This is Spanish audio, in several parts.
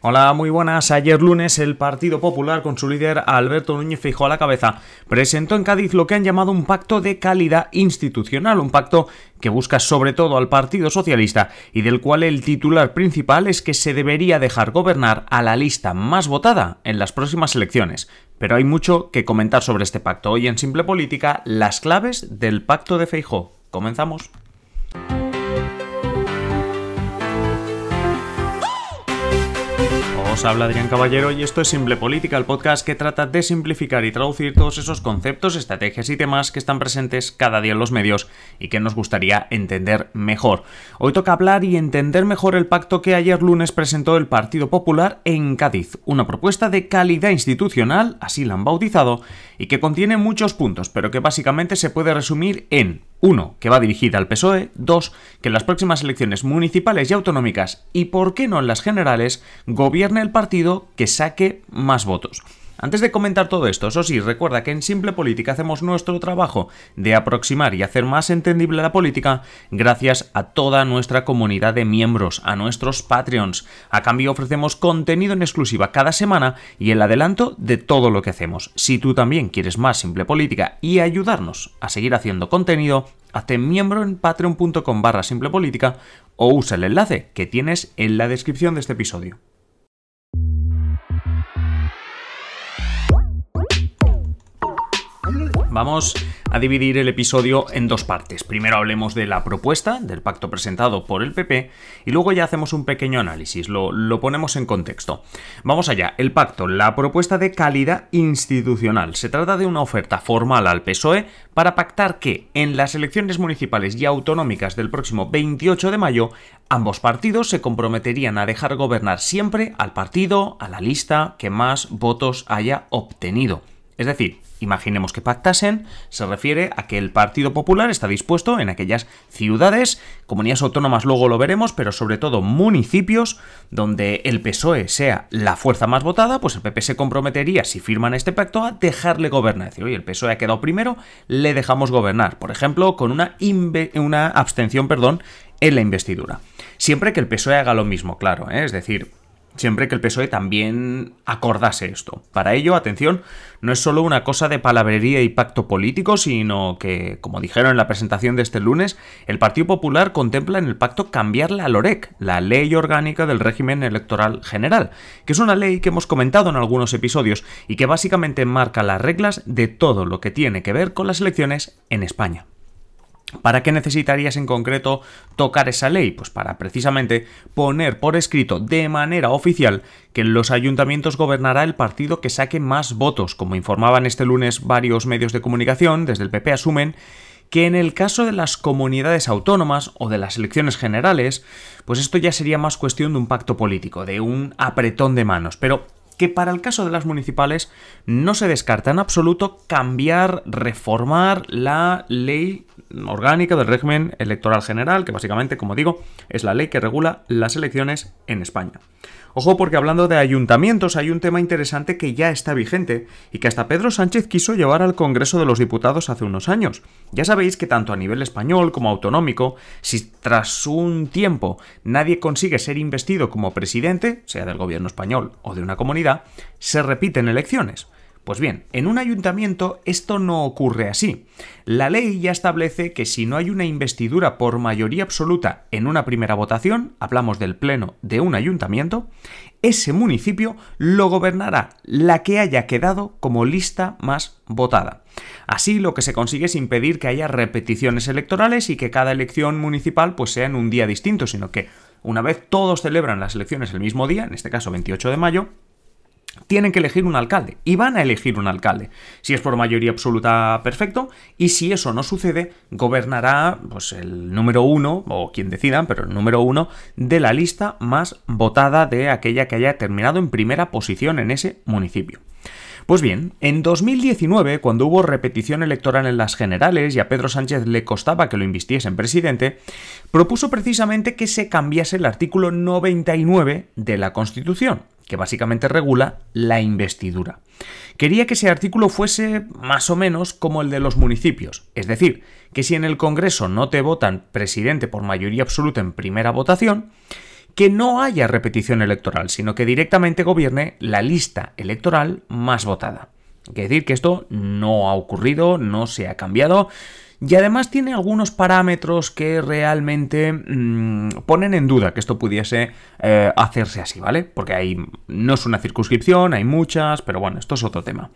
Hola, muy buenas. Ayer lunes el Partido Popular, con su líder Alberto Núñez Fijó a la cabeza, presentó en Cádiz lo que han llamado un pacto de calidad institucional, un pacto que busca sobre todo al Partido Socialista y del cual el titular principal es que se debería dejar gobernar a la lista más votada en las próximas elecciones. Pero hay mucho que comentar sobre este pacto. Hoy en Simple Política, las claves del pacto de Feijó. Comenzamos. habla Adrián Caballero y esto es Simple Política, el podcast que trata de simplificar y traducir todos esos conceptos, estrategias y temas que están presentes cada día en los medios y que nos gustaría entender mejor. Hoy toca hablar y entender mejor el pacto que ayer lunes presentó el Partido Popular en Cádiz, una propuesta de calidad institucional, así la han bautizado, y que contiene muchos puntos, pero que básicamente se puede resumir en 1. que va dirigida al PSOE, 2. que en las próximas elecciones municipales y autonómicas y por qué no en las generales gobierne el partido que saque más votos. Antes de comentar todo esto, eso sí, recuerda que en Simple Política hacemos nuestro trabajo de aproximar y hacer más entendible la política gracias a toda nuestra comunidad de miembros, a nuestros Patreons. A cambio ofrecemos contenido en exclusiva cada semana y el adelanto de todo lo que hacemos. Si tú también quieres más Simple Política y ayudarnos a seguir haciendo contenido, hazte miembro en patreon.com barra simplepolítica o usa el enlace que tienes en la descripción de este episodio. Vamos a dividir el episodio en dos partes. Primero hablemos de la propuesta, del pacto presentado por el PP, y luego ya hacemos un pequeño análisis, lo, ponemos en contexto. Vamos allá, el pacto, la propuesta de calidad institucional. Se trata de una oferta formal al PSOE para pactar que en las elecciones municipales y autonómicas del próximo 28 de mayo, ambos partidos se comprometerían a dejar gobernar siempre al partido, a la lista que más votos haya obtenido. Es decir, imaginemos que pactasen, se refiere a que el Partido Popular está dispuesto en aquellas ciudades, comunidades autónomas luego lo veremos, pero sobre todo municipios donde el PSOE sea la fuerza más votada, pues el PP se comprometería, si firman este pacto, a dejarle gobernar. Es decir, oye, el PSOE ha quedado primero, le dejamos gobernar. Por ejemplo, con una, abstención, perdón, en la investidura. Siempre que el PSOE haga lo mismo, claro, ¿eh? es decir, siempre que el PSOE también acordase esto. Para ello, atención, no es solo una cosa de palabrería y pacto político, sino que, como dijeron en la presentación de este lunes, el Partido Popular contempla en el pacto cambiar la LOREC, la Ley Orgánica del Régimen Electoral General, que es una ley que hemos comentado en algunos episodios y que básicamente marca las reglas de todo lo que tiene que ver con las elecciones en España. ¿Para qué necesitarías en concreto tocar esa ley? Pues para precisamente poner por escrito de manera oficial que en los ayuntamientos gobernará el partido que saque más votos. Como informaban este lunes varios medios de comunicación, desde el PP asumen que en el caso de las comunidades autónomas o de las elecciones generales, pues esto ya sería más cuestión de un pacto político, de un apretón de manos. Pero que para el caso de las municipales no se descarta en absoluto cambiar, reformar la ley orgánica del régimen electoral general, que básicamente, como digo, es la ley que regula las elecciones en España. Ojo porque hablando de ayuntamientos hay un tema interesante que ya está vigente y que hasta Pedro Sánchez quiso llevar al Congreso de los Diputados hace unos años. Ya sabéis que tanto a nivel español como autonómico, si tras un tiempo nadie consigue ser investido como presidente, sea del gobierno español o de una comunidad, se repiten elecciones. Pues bien, en un ayuntamiento esto no ocurre así. La ley ya establece que si no hay una investidura por mayoría absoluta en una primera votación, hablamos del pleno de un ayuntamiento, ese municipio lo gobernará la que haya quedado como lista más votada. Así lo que se consigue es impedir que haya repeticiones electorales y que cada elección municipal pues sea en un día distinto, sino que una vez todos celebran las elecciones el mismo día, en este caso 28 de mayo, tienen que elegir un alcalde y van a elegir un alcalde. Si es por mayoría absoluta, perfecto. Y si eso no sucede, gobernará pues, el número uno, o quien decidan, pero el número uno de la lista más votada de aquella que haya terminado en primera posición en ese municipio. Pues bien, en 2019, cuando hubo repetición electoral en las generales y a Pedro Sánchez le costaba que lo invistiesen presidente, propuso precisamente que se cambiase el artículo 99 de la Constitución que básicamente regula la investidura. Quería que ese artículo fuese más o menos como el de los municipios, es decir, que si en el Congreso no te votan presidente por mayoría absoluta en primera votación, que no haya repetición electoral, sino que directamente gobierne la lista electoral más votada. que decir que esto no ha ocurrido, no se ha cambiado, y además tiene algunos parámetros que realmente mm, ponen en duda que esto pudiese eh, hacerse así, ¿vale? Porque hay, no es una circunscripción, hay muchas, pero bueno, esto es otro tema.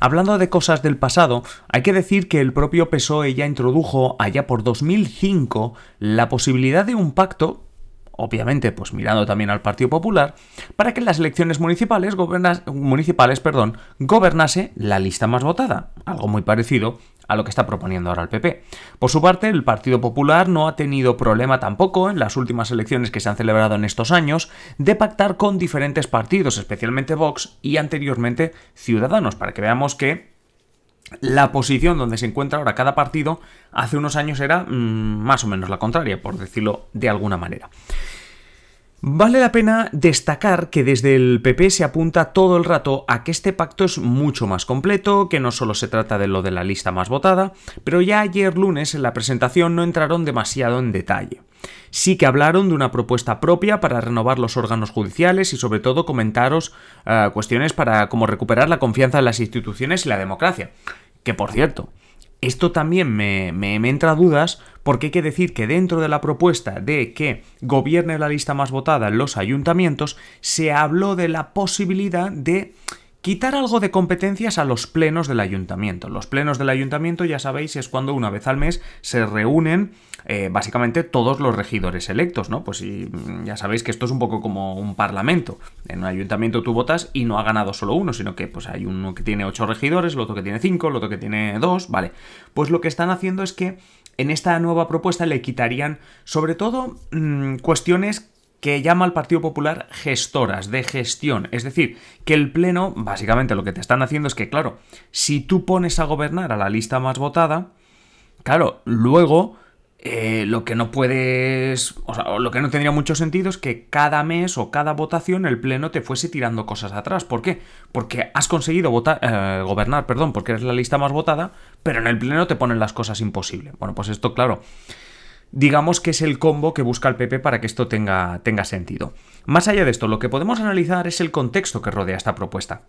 Hablando de cosas del pasado, hay que decir que el propio PSOE ya introdujo allá por 2005 la posibilidad de un pacto obviamente pues mirando también al Partido Popular, para que en las elecciones municipales, gobernase la lista más votada, algo muy parecido a lo que está proponiendo ahora el PP. Por su parte, el Partido Popular no ha tenido problema tampoco en las últimas elecciones que se han celebrado en estos años de pactar con diferentes partidos, especialmente Vox y anteriormente Ciudadanos, para que veamos que la posición donde se encuentra ahora cada partido hace unos años era mm, más o menos la contraria, por decirlo de alguna manera. Vale la pena destacar que desde el PP se apunta todo el rato a que este pacto es mucho más completo, que no solo se trata de lo de la lista más votada, pero ya ayer lunes en la presentación no entraron demasiado en detalle. Sí que hablaron de una propuesta propia para renovar los órganos judiciales y sobre todo comentaros eh, cuestiones para cómo recuperar la confianza en las instituciones y la democracia. Que por cierto, esto también me, me, entra dudas porque hay que decir que dentro de la propuesta de que gobierne la lista más votada en los ayuntamientos, se habló de la posibilidad de quitar algo de competencias a los plenos del ayuntamiento. Los plenos del ayuntamiento, ya sabéis, es cuando una vez al mes se reúnen eh, básicamente todos los regidores electos, ¿no? Pues mm, ya sabéis que esto es un poco como un parlamento. En un ayuntamiento tú votas y no ha ganado solo uno, sino que pues hay uno que tiene ocho regidores, el otro que tiene cinco, el otro que tiene dos, vale. Pues lo que están haciendo es que en esta nueva propuesta le quitarían sobre todo mm, cuestiones que llama al Partido Popular gestoras de gestión. Es decir, que el Pleno, básicamente lo que te están haciendo es que, claro, si tú pones a gobernar a la lista más votada, claro, luego eh, lo que no puedes, o sea, lo que no tendría mucho sentido es que cada mes o cada votación el Pleno te fuese tirando cosas atrás. ¿Por qué? Porque has conseguido votar, eh, gobernar, perdón, porque eres la lista más votada, pero en el Pleno te ponen las cosas imposibles. Bueno, pues esto, claro digamos que es el combo que busca el PP para que esto tenga, tenga sentido. Más allá de esto, lo que podemos analizar es el contexto que rodea esta propuesta.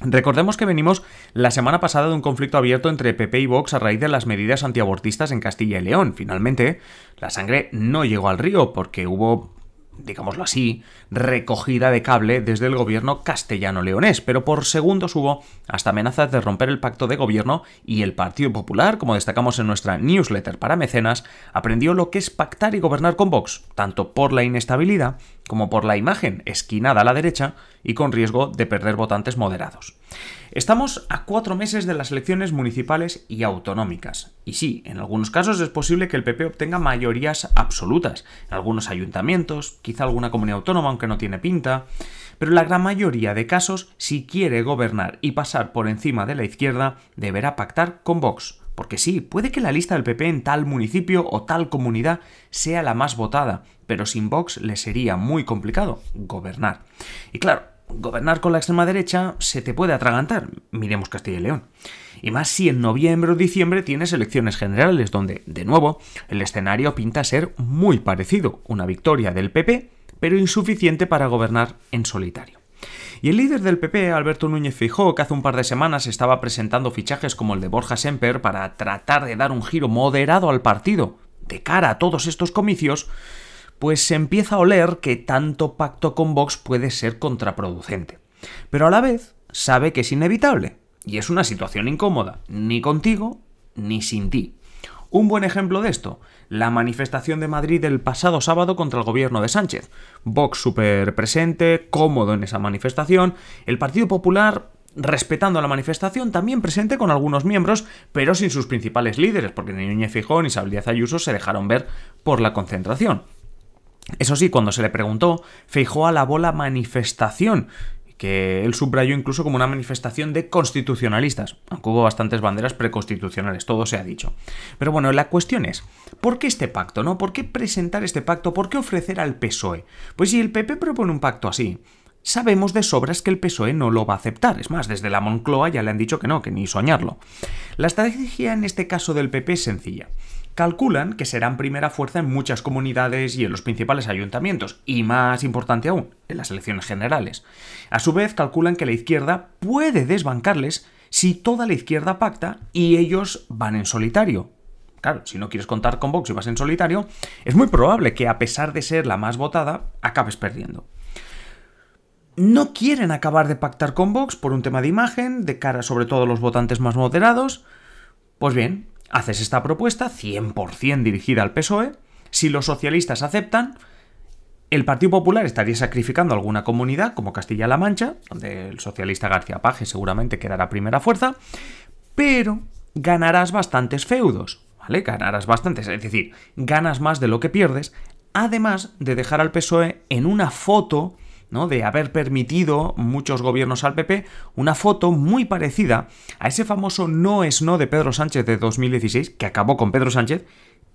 Recordemos que venimos la semana pasada de un conflicto abierto entre PP y Vox a raíz de las medidas antiabortistas en Castilla y León. Finalmente, la sangre no llegó al río porque hubo digámoslo así, recogida de cable desde el gobierno castellano-leonés, pero por segundos hubo hasta amenazas de romper el pacto de gobierno y el Partido Popular, como destacamos en nuestra newsletter para mecenas, aprendió lo que es pactar y gobernar con Vox, tanto por la inestabilidad como por la imagen esquinada a la derecha y con riesgo de perder votantes moderados. Estamos a cuatro meses de las elecciones municipales y autonómicas. Y sí, en algunos casos es posible que el PP obtenga mayorías absolutas, en algunos ayuntamientos, quizá alguna comunidad autónoma, aunque no tiene pinta. Pero la gran mayoría de casos, si quiere gobernar y pasar por encima de la izquierda, deberá pactar con Vox. Porque sí, puede que la lista del PP en tal municipio o tal comunidad sea la más votada, pero sin Vox le sería muy complicado gobernar. Y claro, gobernar con la extrema derecha se te puede atragantar. Miremos Castilla y León. Y más si en noviembre o diciembre tienes elecciones generales, donde, de nuevo, el escenario pinta ser muy parecido. Una victoria del PP, pero insuficiente para gobernar en solitario. Y el líder del PP, Alberto Núñez Fijó, que hace un par de semanas estaba presentando fichajes como el de Borja Semper para tratar de dar un giro moderado al partido de cara a todos estos comicios, pues se empieza a oler que tanto pacto con Vox puede ser contraproducente. Pero a la vez sabe que es inevitable, y es una situación incómoda, ni contigo ni sin ti. Un buen ejemplo de esto, la manifestación de Madrid el pasado sábado contra el gobierno de Sánchez. Vox súper presente, cómodo en esa manifestación, el Partido Popular respetando la manifestación, también presente con algunos miembros, pero sin sus principales líderes, porque ni Núñez Fijón ni Sabríaz Ayuso se dejaron ver por la concentración. Eso sí, cuando se le preguntó, fijó a la manifestación que él subrayó incluso como una manifestación de constitucionalistas, aunque hubo bastantes banderas preconstitucionales, todo se ha dicho. Pero bueno, la cuestión es, ¿por qué este pacto? ¿No? ¿Por qué presentar este pacto? ¿Por qué ofrecer al PSOE? Pues si el PP propone un pacto así, sabemos de sobras que el PSOE no lo va a aceptar. Es más, desde la Moncloa ya le han dicho que no, que ni soñarlo. La estrategia en este caso del PP es sencilla calculan que serán primera fuerza en muchas comunidades y en los principales ayuntamientos, y más importante aún, en las elecciones generales. A su vez, calculan que la izquierda puede desbancarles si toda la izquierda pacta y ellos van en solitario. Claro, si no quieres contar con Vox y vas en solitario, es muy probable que a pesar de ser la más votada, acabes perdiendo. No quieren acabar de pactar con Vox por un tema de imagen, de cara sobre todo a los votantes más moderados. Pues bien, Haces esta propuesta 100% dirigida al PSOE. Si los socialistas aceptan, el Partido Popular estaría sacrificando alguna comunidad como Castilla-La Mancha, donde el socialista García Paje seguramente quedará primera fuerza, pero ganarás bastantes feudos, ¿vale? Ganarás bastantes, es decir, ganas más de lo que pierdes, además de dejar al PSOE en una foto de haber permitido muchos gobiernos al PP una foto muy parecida a ese famoso no es no de Pedro Sánchez de 2016, que acabó con Pedro Sánchez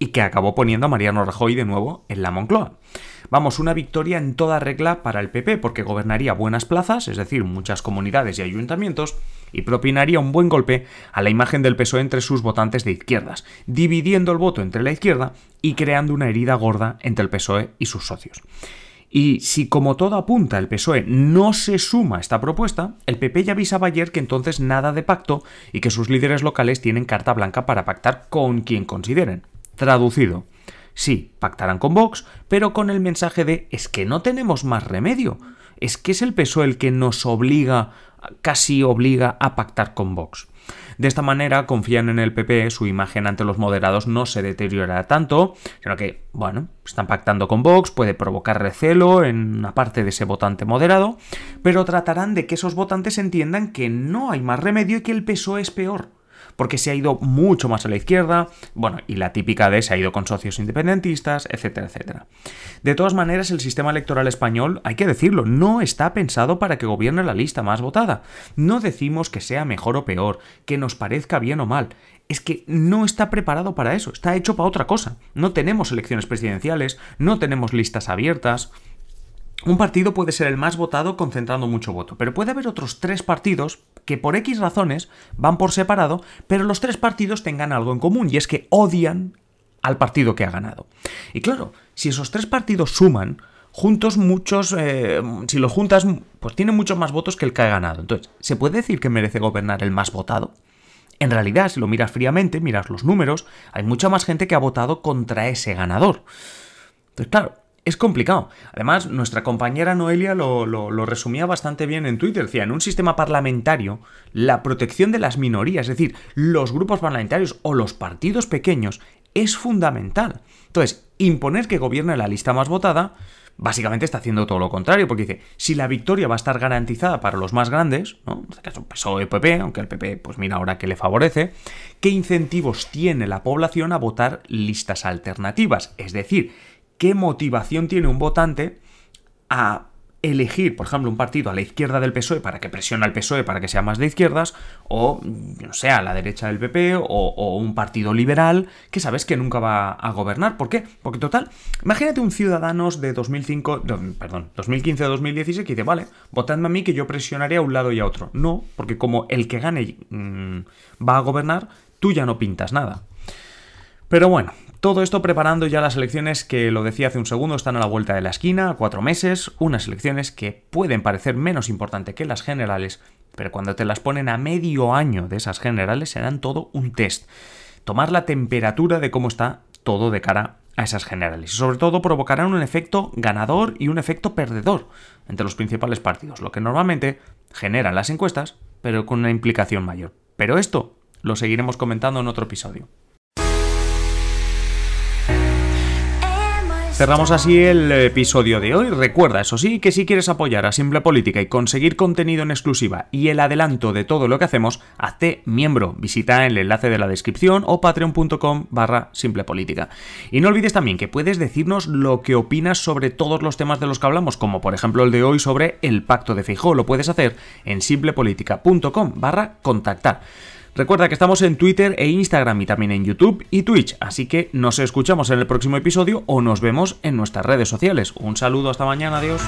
y que acabó poniendo a Mariano Rajoy de nuevo en la Moncloa. Vamos, una victoria en toda regla para el PP, porque gobernaría buenas plazas, es decir, muchas comunidades y ayuntamientos, y propinaría un buen golpe a la imagen del PSOE entre sus votantes de izquierdas, dividiendo el voto entre la izquierda y creando una herida gorda entre el PSOE y sus socios. Y si como todo apunta el PSOE no se suma a esta propuesta, el PP ya avisaba ayer que entonces nada de pacto y que sus líderes locales tienen carta blanca para pactar con quien consideren. Traducido. Sí, pactarán con Vox, pero con el mensaje de es que no tenemos más remedio. Es que es el PSOE el que nos obliga, casi obliga a pactar con Vox. De esta manera confían en el PP, su imagen ante los moderados no se deteriorará tanto, sino que, bueno, están pactando con Vox, puede provocar recelo en una parte de ese votante moderado, pero tratarán de que esos votantes entiendan que no hay más remedio y que el PSOE es peor porque se ha ido mucho más a la izquierda, bueno, y la típica de se ha ido con socios independentistas, etcétera, etcétera. De todas maneras, el sistema electoral español, hay que decirlo, no está pensado para que gobierne la lista más votada. No decimos que sea mejor o peor, que nos parezca bien o mal. Es que no está preparado para eso, está hecho para otra cosa. No tenemos elecciones presidenciales, no tenemos listas abiertas, un partido puede ser el más votado concentrando mucho voto, pero puede haber otros tres partidos que por X razones van por separado, pero los tres partidos tengan algo en común y es que odian al partido que ha ganado. Y claro, si esos tres partidos suman, juntos muchos, eh, si los juntas, pues tienen muchos más votos que el que ha ganado. Entonces, ¿se puede decir que merece gobernar el más votado? En realidad, si lo miras fríamente, miras los números, hay mucha más gente que ha votado contra ese ganador. Entonces, claro, es complicado. Además, nuestra compañera Noelia lo, resumía bastante bien en Twitter. Decía, en un sistema parlamentario, la protección de las minorías, es decir, los grupos parlamentarios o los partidos pequeños, es fundamental. Entonces, imponer que gobierne la lista más votada, básicamente está haciendo todo lo contrario, porque dice, si la victoria va a estar garantizada para los más grandes, en este caso PSOE, PP, aunque el PP, pues mira ahora que le favorece, ¿qué incentivos tiene la población a votar listas alternativas? Es decir, qué motivación tiene un votante a elegir, por ejemplo, un partido a la izquierda del PSOE para que presione al PSOE para que sea más de izquierdas, o, no sé, a la derecha del PP, o, un partido liberal que sabes que nunca va a gobernar. ¿Por qué? Porque, total, imagínate un Ciudadanos de 2005, perdón, 2015-2016 que dice, vale, votadme a mí que yo presionaré a un lado y a otro. No, porque como el que gane mm, va a gobernar, tú ya no pintas nada. Pero bueno, todo esto preparando ya las elecciones que, lo decía hace un segundo, están a la vuelta de la esquina, cuatro meses, unas elecciones que pueden parecer menos importantes que las generales, pero cuando te las ponen a medio año de esas generales serán todo un test. Tomar la temperatura de cómo está todo de cara a esas generales. Y sobre todo provocarán un efecto ganador y un efecto perdedor entre los principales partidos, lo que normalmente generan las encuestas, pero con una implicación mayor. Pero esto lo seguiremos comentando en otro episodio. Cerramos así el episodio de hoy. Recuerda, eso sí, que si quieres apoyar a Simple Política y conseguir contenido en exclusiva y el adelanto de todo lo que hacemos, hazte miembro. Visita el enlace de la descripción o patreon.com barra simplepolítica. Y no olvides también que puedes decirnos lo que opinas sobre todos los temas de los que hablamos, como por ejemplo el de hoy sobre el pacto de Feijóo. Lo puedes hacer en simplepolítica.com barra contactar. Recuerda que estamos en Twitter e Instagram y también en YouTube y Twitch, así que nos escuchamos en el próximo episodio o nos vemos en nuestras redes sociales. Un saludo, hasta mañana, adiós.